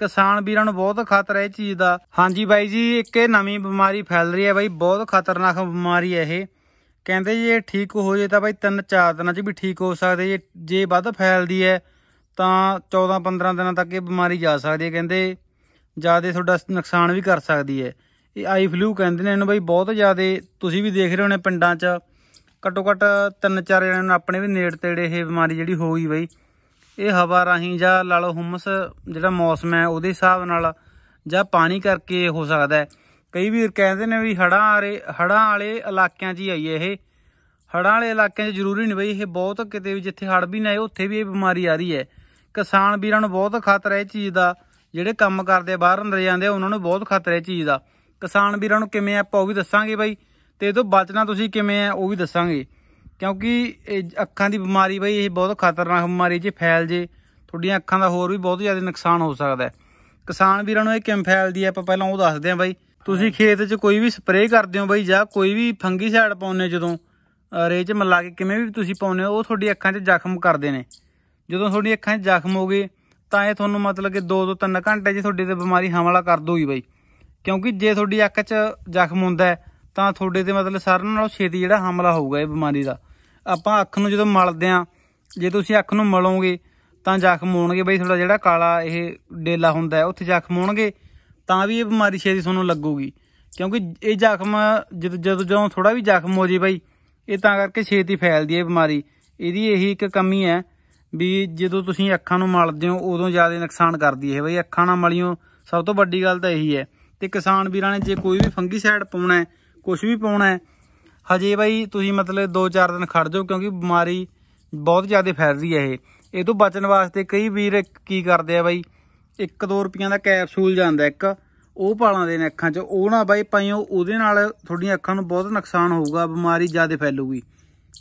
ਕਿਸਾਨ ਵੀਰਾਂ ਨੂੰ ਬਹੁਤ ਖਤਰਾ ਇਹ ਚੀਜ਼ ਦਾ ਹਾਂਜੀ ਬਾਈ ਜੀ ਇੱਕ ਇਹ ਨਵੀਂ ਬਿਮਾਰੀ ਫੈਲ ਰਹੀ ਹੈ ਬਾਈ ਬਹੁਤ ਖਤਰਨਾਕ ਬਿਮਾਰੀ ਹੈ ਇਹ ਕਹਿੰਦੇ ਜੇ ਠੀਕ ਹੋ ਜੇ ਤਾਂ ਬਾਈ 3-4 ਦਿਨਾਂ 'ਚ ਵੀ ਠੀਕ ਹੋ ਸਕਦੇ ਜੇ ਜੇ ਵੱਧ ਫੈਲਦੀ ਹੈ ਤਾਂ 14-15 ਦਿਨਾਂ ਤੱਕ ਇਹ ਬਿਮਾਰੀ ਜਾ ਸਕਦੀ ਹੈ ਕਹਿੰਦੇ ਜਿਆਦਾ ਤੁਹਾਡਾ ਨੁਕਸਾਨ ਵੀ ਕਰ ਸਕਦੀ ਹੈ ਇਹ ਆਈ ਫਲੂ ਕਹਿੰਦੇ ਨੇ ਇਹਨੂੰ ਬਾਈ ਬਹੁਤ ਜ਼ਿਆਦਾ ਤੁਸੀਂ ਵੀ ਦੇਖ ਰਹੇ ਹੋਣੇ ਪਿੰਡਾਂ 'ਚ ਘੱਟੋ ਘੱਟ 3-4 ਜਣਿਆਂ ਨੂੰ ਆਪਣੇ ਵੀ ਨੇੜ ਤੇੜੇ ਇਹ ਬਿਮਾਰੀ ਜਿਹੜੀ ਹੋ ਗਈ ਬਾਈ ਇਹ ਹਵਾ ਰਾਹੀਂ ਜਾਂ ਲਾਲ ਹਮਸ ਜਿਹੜਾ ਮੌਸਮ ਹੈ ਉਹਦੇ ਹਿਸਾਬ ਨਾਲ ਜਾਂ ਪਾਣੀ ਕਰਕੇ ਹੋ ਸਕਦਾ ਕਈ ਵੀਰ ਕਹਿੰਦੇ ਨੇ ਵੀ ਹੜਾਂ ਆਰੇ ਹੜਾਂ ਵਾਲੇ ਇਲਾਕਿਆਂ 'ਚ ਹੀ ਆਈ ਇਹ ਹੜਾਂ ਵਾਲੇ ਇਲਾਕਿਆਂ 'ਚ ਜ਼ਰੂਰੀ ਨਹੀਂ ਬਈ ਇਹ ਬਹੁਤ ਕਿਤੇ ਵੀ ਜਿੱਥੇ ਹੜ ਵੀ ਨਾ ਆਏ ਉੱਥੇ ਵੀ ਇਹ ਬਿਮਾਰੀ ਆ ਰਹੀ ਹੈ ਕਿਸਾਨ ਵੀਰਾਂ ਨੂੰ ਬਹੁਤ ਖਤਰਾ ਇਹ ਚੀਜ਼ ਦਾ ਜਿਹੜੇ ਕੰਮ ਕਰਦੇ ਬਾਹਰ ਅੰਦਰ ਜਾਂਦੇ ਉਹਨਾਂ ਨੂੰ ਬਹੁਤ ਖਤਰਾ ਇਹ ਚੀਜ਼ ਦਾ ਕਿਸਾਨ ਵੀਰਾਂ ਨੂੰ ਕਿਵੇਂ ਆਪਾਂ ਉਹ ਵੀ ਦੱਸਾਂਗੇ ਬਈ ਤੇ ਇਹ ਤੋਂ ਬਚਣਾ ਤੁਸੀਂ ਕਿਵੇਂ ਆ ਉਹ ਵੀ ਦੱਸਾਂਗੇ ਕਿਉਂਕਿ ਅੱਖਾਂ ਦੀ ਬਿਮਾਰੀ ਬਈ ਇਹ ਬਹੁਤ ਖਤਰਨਾਕ ਬਿਮਾਰੀ ਜੇ ਫੈਲ ਜੇ ਤੁਹਾਡੀਆਂ ਅੱਖਾਂ ਦਾ ਹੋਰ ਵੀ ਬਹੁਤ ਜ਼ਿਆਦਾ ਨੁਕਸਾਨ ਹੋ ਸਕਦਾ ਹੈ ਕਿਸਾਨ ਵੀਰਾਂ ਨੂੰ ਇਹ ਕਿਵੇਂ ਫੈਲਦੀ ਹੈ ਆਪਾਂ ਪਹਿਲਾਂ ਉਹ ਦੱਸਦੇ ਆਂ ਬਈ ਤੁਸੀਂ ਖੇਤ 'ਚ ਕੋਈ ਵੀ ਸਪਰੇਅ ਕਰਦੇ ਹੋ ਬਈ ਜਾਂ ਕੋਈ ਵੀ ਫੰਗੀਸਾਈਡ ਪਾਉਂਦੇ ਜਦੋਂ ਰੇਹ 'ਚ ਮਿਲਾ ਕੇ ਕਿਵੇਂ ਵੀ ਤੁਸੀਂ ਪਾਉਂਦੇ ਹੋ ਉਹ ਤੁਹਾਡੀ ਅੱਖਾਂ 'ਚ ਜ਼ਖਮ ਕਰਦੇ ਨੇ ਜਦੋਂ ਤੁਹਾਡੀ ਅੱਖਾਂ 'ਚ ਜ਼ਖਮ ਹੋ ਗਏ ਤਾਂ ਇਹ ਤੁਹਾਨੂੰ ਮਤਲਬ ਕਿ 2 ਤੋਂ 3 ਘੰਟੇ 'ਚ ਤੁਹਾਡੇ ਤੇ ਬਿਮਾਰੀ ਹਮਲਾ ਕਰ ਦੂਗੀ ਬਈ ਕਿਉਂਕਿ ਜੇ ਤੁਹਾਡੀ ਅੱਖ 'ਚ ਜ਼ਖਮ ਹੁੰਦਾ ਤਾਂ ਤੁਹਾਡੇ ਤੇ ਮਤਲਬ ਸਾਰਿਆਂ ਨਾਲੋਂ ਛੇਤੀ ਜਿਹੜਾ ਹਮਲਾ ਹੋਊਗਾ ਇਹ ਬਿਮਾਰੀ ਦਾ ਆਪਾਂ ਅੱਖ ਨੂੰ ਜਦੋਂ ਮਲਦੇ ਆ ਜੇ ਤੁਸੀਂ ਅੱਖ ਨੂੰ ਮਲੋਗੇ ਤਾਂ ਜ਼ਖਮ ਹੋਣਗੇ ਬਈ ਤੁਹਾਡਾ ਜਿਹੜਾ ਕਾਲਾ ਇਹ ਡੇਲਾ ਹੁੰਦਾ ਉੱਥੇ ਜ਼ਖਮ ਹੋਣਗੇ ਤਾਂ ਵੀ ਇਹ ਬਿਮਾਰੀ ਛੇਤੀ ਤੁਹਾਨੂੰ ਲੱਗੂਗੀ ਕਿਉਂਕਿ ਇਹ ਜ਼ਖਮ ਜਦੋਂ ਜਦੋਂ ਥੋੜਾ ਵੀ ਜ਼ਖਮ ਹੋ ਜੇ ਬਈ ਇਹ ਤਾਂ ਕਰਕੇ ਛੇਤੀ ਫੈਲਦੀ ਹੈ ਬਿਮਾਰੀ ਇਹਦੀ ਇਹੀ ਇੱਕ ਕਮੀ ਹੈ ਵੀ ਜਦੋਂ ਤੁਸੀਂ ਅੱਖਾਂ ਨੂੰ ਮਲਦੇ ਹੋ ਉਦੋਂ ਜ਼ਿਆਦਾ ਨੁਕਸਾਨ ਕਰਦੀ ਹੈ ਬਈ ਅੱਖਾਂ ਨਾਲ ਮਲਿਓ ਸਭ ਤੋਂ ਵੱਡੀ ਗੱਲ ਤਾਂ ਇਹੀ ਹੈ ਤੇ ਕਿਸਾਨ ਵੀਰਾਂ ਨੇ ਜੇ ਕੋਈ ਵੀ ਫੰਗੀਸਾਈਡ ਪਾਉਣਾ ਕੁਝ ਵੀ ਪਾਉਣਾ ਹਜੇ ਬਾਈ ਤੁਸੀਂ ਮਤਲਬ 2-4 ਦਿਨ ਖੜ ਜਾਓ ਕਿਉਂਕਿ ਬਿਮਾਰੀ ਬਹੁਤ ਜ਼ਿਆਦਾ ਫੈਲਦੀ ਹੈ ਇਹ ਇਹ ਤੋਂ ਬਚਣ ਵਾਸਤੇ ਕਈ ਵੀਰ ਕੀ ਕਰਦੇ ਆ ਬਾਈ 1-2 ਰੁਪਈਆਂ ਦਾ ਕੈਪਸੂਲ ਜਾਂਦਾ ਇੱਕ ਉਹ ਪਾਲਾਂ ਦੇ ਨੇ ਅੱਖਾਂ 'ਚ ਉਹ ਨਾ ਬਾਈ ਪਾਈਓ ਉਹਦੇ ਨਾਲ ਤੁਹਾਡੀਆਂ ਅੱਖਾਂ ਨੂੰ ਬਹੁਤ ਨੁਕਸਾਨ ਹੋਊਗਾ ਬਿਮਾਰੀ ਜ਼ਿਆਦਾ ਫੈਲੂਗੀ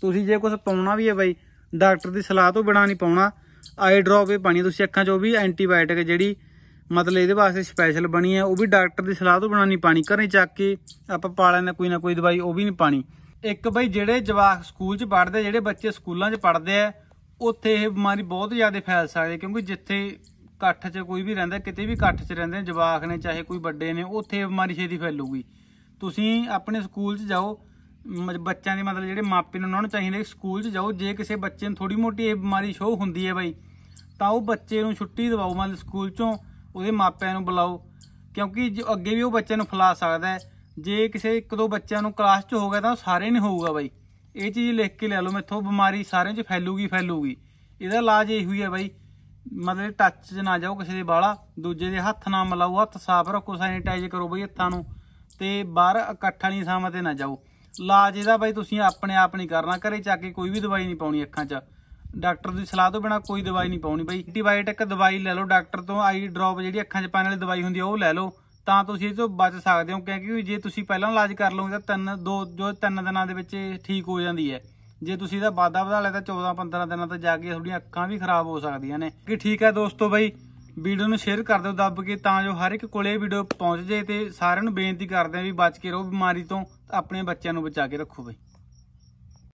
ਤੁਸੀਂ ਜੇ ਕੁਝ ਪਾਉਣਾ ਵੀ ਹੈ ਬਾਈ ਡਾਕਟਰ ਦੀ ਸਲਾਹ ਤੋਂ ਬਿਨਾ ਨਹੀਂ ਪਾਉਣਾ ਆਈ ਡ੍ਰੌਪ ਇਹ ਪਾਣੀ ਤੁਸੀਂ ਅੱਖਾਂ 'ਚ ਉਹ ਵੀ ਐਂਟੀਬਾਇਓਟਿਕ ਜਿਹੜੀ ਮਤਲਬ ਇਹਦੇ ਵਾਸਤੇ ਸਪੈਸ਼ਲ ਬਣੀ ਹੈ ਉਹ ਵੀ ਡਾਕਟਰ ਦੀ ਸਲਾਹ ਤੋਂ ਬਣਾਣੀ ਪਾਣੀ ਘਰੇ ਚੱਕ ਕੇ ਆਪਾਂ ਪਾਲਿਆ ਨਾ ਕੋਈ ਨਾ ਕੋਈ ਦਵਾਈ ਉਹ ਵੀ ਨਹੀਂ ਪਾਣੀ ਇੱਕ ਬਈ ਜਿਹੜੇ ਜਵਾਕ ਸਕੂਲ 'ਚ ਪੜਦੇ ਜਿਹੜੇ ਬੱਚੇ ਸਕੂਲਾਂ 'ਚ ਪੜ੍ਹਦੇ ਆ ਉੱਥੇ ਇਹ ਬਿਮਾਰੀ ਬਹੁਤ ਜ਼ਿਆਦਾ ਫੈਲ ਸਕਦੀ ਕਿਉਂਕਿ ਜਿੱਥੇ ਇਕੱਠ 'ਚ ਕੋਈ ਵੀ ਰਹਿੰਦਾ ਕਿਤੇ ਵੀ ਇਕੱਠ 'ਚ ਰਹਿੰਦੇ ਨੇ ਜਵਾਕ ਨੇ ਚਾਹੇ ਕੋਈ ਵੱਡੇ ਨੇ ਉੱਥੇ ਬਿਮਾਰੀ ਛੇਤੀ ਫੈਲੂਗੀ ਤੁਸੀਂ ਆਪਣੇ ਸਕੂਲ 'ਚ ਜਾਓ ਬੱਚਿਆਂ ਦੇ ਮਤਲਬ ਜਿਹੜੇ ਮਾਪੇ ਨੇ ਉਹਨਾਂ ਨੂੰ ਚਾਹੀਦਾ ਸਕੂਲ 'ਚ ਜਾਓ ਜੇ ਕਿਸੇ ਬੱਚੇ ਨੂੰ ਥੋੜੀ ਮੋਟੀ ਇਹ ਬਿਮਾਰੀ ਸ਼ੋਅ ਹੁੰਦੀ ਹੈ ਬਾਈ ਤਾਂ ਉਹ ਬੱਚੇ ਨੂੰ ਛੁੱਟੀ ਦਿਵਾਓ ਮਤਲਬ ਸਕੂਲ 'ਚੋਂ ਉਹਦੇ ਮਾਪਿਆਂ ਨੂੰ ਬੁਲਾਓ ਕਿਉਂਕਿ ਜੋ ਅੱਗੇ ਵੀ ਉਹ ਬੱਚੇ ਨੂੰ ਫਲਾ ਸਕਦਾ ਹੈ ਜੇ ਕਿਸੇ ਇੱਕ ਦੋ ਬੱਚਿਆਂ ਨੂੰ ਕਲਾਸ 'ਚ ਹੋ ਗਿਆ ਤਾਂ ਸਾਰੇ ਨਹੀਂ ਹੋਊਗਾ ਬਾਈ ਇਹ ਚੀਜ਼ ਲਿਖ ਕੇ ਲੈ ਲਓ ਮੈਥੋਂ ਬਿਮਾਰੀ ਸਾਰਿਆਂ 'ਚ ਫੈਲੂਗੀ ਫੈਲੂਗੀ ਇਹਦਾ ਇਲਾਜ ਇਹੋ ਹੀ ਹੈ ਬਾਈ ਮਤਲਬ ਟੱਚ 'ਚ ਨਾ ਜਾਓ ਕਿਸੇ ਦੇ ਬਾਲਾ ਦੂਜੇ ਦੇ ਹੱਥ ਨਾ ਮਲਾਓ ਹੱਥ ਸਾਫ਼ ਰੱਖੋ ਸੈਨੀਟਾਈਜ਼ ਕਰੋ ਬਾਈ ਹੱਥਾਂ ਨੂੰ ਤੇ ਬਾਹਰ ਇਕੱਠਾ ਨਹੀਂ ਥਾਵਾਂ ਤੇ ਨਾ ਜਾਓ ਇਲਾਜ ਇਹਦਾ ਬਾਈ ਤੁਸੀਂ ਆਪਣੇ ਆਪ ਨਹੀਂ ਕਰਨਾ ਘਰੇ ਚਾ ਕੇ ਕੋਈ ਵੀ ਦਵਾਈ ਨਹੀਂ ਪਾਉਣੀ ਅੱਖਾਂ 'ਚ ਡਾਕਟਰ ਦੀ ਸਲਾਹ ਤੋਂ ਬਿਨਾ ਕੋਈ ਦਵਾਈ ਨਹੀਂ ਪਾਉਣੀ ਬਾਈ ਐਂਟੀਬਾਇਓਟਿਕ ਦਵਾਈ ਲੈ ਲਓ ਡਾਕਟਰ ਤੋਂ ਆਈ ਡ੍ਰੌਪ ਜਿਹੜੀ ਅੱਖਾਂ 'ਚ ਪਾਉਣ ਵਾਲੀ ਦਵਾਈ ਹੁੰਦੀ ਉਹ ਲੈ ਲਓ ਤਾਂ ਤੁਸੀਂ ਇਹ ਤੋਂ ਬਚ ਸਕਦੇ ਹੋ ਕਿਉਂਕਿ ਜੇ ਤੁਸੀਂ ਪਹਿਲਾਂ ਇਲਾਜ ਕਰ ਲਓਗੇ ਤਾਂ ਤਿੰਨ ਦੋ ਜੋ ਤਿੰਨ ਦਿਨਾਂ ਦੇ ਵਿੱਚ ਠੀਕ ਹੋ ਜਾਂਦੀ ਹੈ ਜੇ ਤੁਸੀਂ ਇਹਦਾ ਵਾਦਾ ਵਧਾ ਲਿਆ ਤਾਂ 14 15 ਦਿਨਾਂ ਤੱਕ ਜਾ ਕੇ ਤੁਹਾਡੀਆਂ ਅੱਖਾਂ ਵੀ ਖਰਾਬ ਹੋ ਸਕਦੀਆਂ ਨੇ ਕਿ ਠੀਕ ਹੈ ਦੋਸਤੋ ਬਾਈ ਵੀਡੀਓ ਨੂੰ ਸ਼ੇਅਰ ਕਰ ਦਿਓ ਦੱਬ ਕੇ ਤਾਂ ਜੋ ਹਰ ਇੱਕ ਕੋਲੇ ਵੀਡੀਓ ਪਹੁੰਚ ਜੇ ਤੇ ਸਾਰਿਆਂ ਨੂੰ ਬੇਨਤੀ ਕਰਦੇ ਆ ਵੀ ਬਚ ਕੇ ਰਹੋ ਬਿਮਾਰੀ ਤੋਂ ਆਪਣੇ ਬੱਚਿਆਂ ਨੂੰ ਬਚਾ ਕੇ ਰੱਖੋ ਬਾਈ